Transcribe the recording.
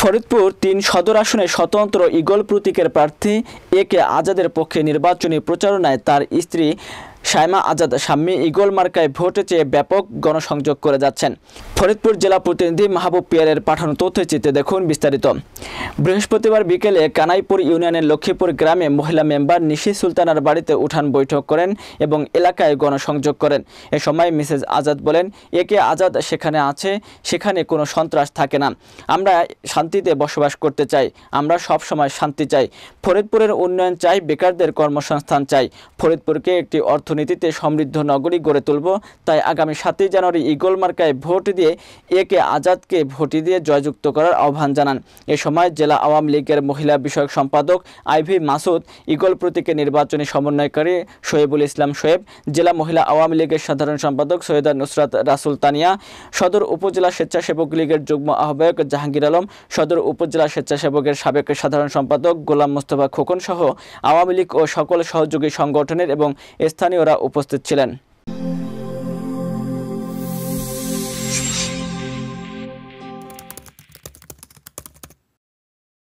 ফরিদপুর তিন সদর আসনে স্বতন্ত্র ইগল প্রতীকের প্রার্থী এ কে আজাদের পক্ষে নির্বাচনী প্রচারণায় তার স্ত্রী সাইমা আজাদ সাম্মি ইগল মার্কায় ভোট চেয়ে ব্যাপক গণসংযোগ করে যাচ্ছেন ফরিদপুর জেলা প্রতিনিধি মাহবুব পিয়ারের পাঠানো তথ্যচিত্রে দেখুন বিস্তারিত বৃহস্পতিবার বিকেলে কানাইপুর ইউনিয়নের লক্ষ্মীপুর গ্রামে মহিলা মেম্বার নিশি সুলতানার বাড়িতে উঠান বৈঠক করেন এবং এলাকায় গণসংযোগ করেন এ সময় মিসেস আজাদ বলেন একে আজাদ সেখানে আছে সেখানে কোনো সন্ত্রাস থাকে না আমরা শান্তিতে বসবাস করতে চাই আমরা সব সময় শান্তি চাই ফরিদপুরের উন্নয়ন চাই বেকারদের কর্মসংস্থান চাই ফরিদপুরকে একটি অর্থনীতি অর্থনীতিতে সমৃদ্ধ নগরী গড়ে তুলব তাই আগামী সাতই জানুয়ারি ইগল মার্কায় ভোট দিয়ে এ কে আজাদকে ভোট দিয়ে জয়যুক্ত করার আহ্বান জানান এ সময় জেলা আওয়ামী লীগের মহিলা বিষয়ক সম্পাদক আইভি মাসুদ ইগল প্রতীকে নির্বাচনী সমন্বয়কারী শোয়েবুল ইসলাম শোয়েব জেলা মহিলা আওয়ামী লীগের সাধারণ সম্পাদক সৈয়দা নুসরাত রাসুল তানিয়া সদর উপজেলা স্বেচ্ছাসেবক লীগের যুগ্ম আহ্বায়ক জাহাঙ্গীর আলম সদর উপজেলা স্বেচ্ছাসেবকের সাবেক সাধারণ সম্পাদক গোলাম মোস্তফা খোকন সহ আওয়ামী লীগ ও সকল সহযোগী সংগঠনের এবং স্থানীয় ওরা উপস্থিত ছিলেন